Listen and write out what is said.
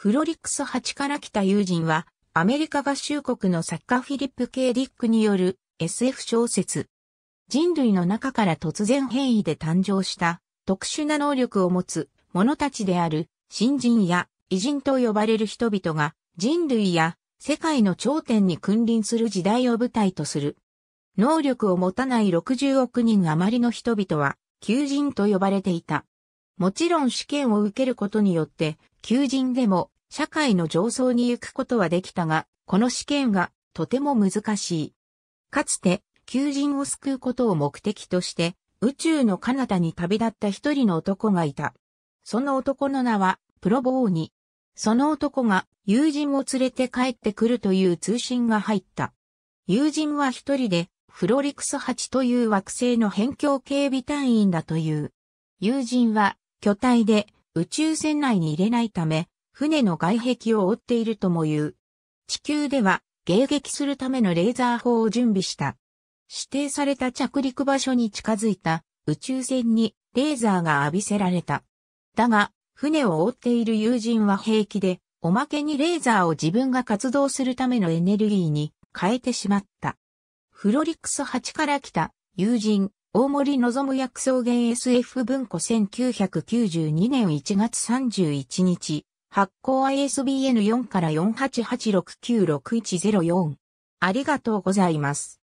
フロリックス8から来た友人は、アメリカ合衆国の作家フィリップ・ケーディックによる SF 小説。人類の中から突然変異で誕生した特殊な能力を持つ者たちである新人や偉人と呼ばれる人々が人類や世界の頂点に君臨する時代を舞台とする。能力を持たない60億人余りの人々は求人と呼ばれていた。もちろん試験を受けることによって、求人でも社会の上層に行くことはできたが、この試験がとても難しい。かつて、求人を救うことを目的として、宇宙の彼方に旅立った一人の男がいた。その男の名は、プロボーニ。その男が友人を連れて帰ってくるという通信が入った。友人は一人で、フロリクス8という惑星の辺境警備隊員だという。友人は巨体で宇宙船内に入れないため、船の外壁を覆っているとも言う。地球では迎撃するためのレーザー砲を準備した。指定された着陸場所に近づいた宇宙船にレーザーが浴びせられた。だが、船を覆っている友人は平気で、おまけにレーザーを自分が活動するためのエネルギーに変えてしまった。フロリクス8から来た友人大森望薬草原 SF 文庫1992年1月31日、発行 ISBN4 から488696104。ありがとうございます。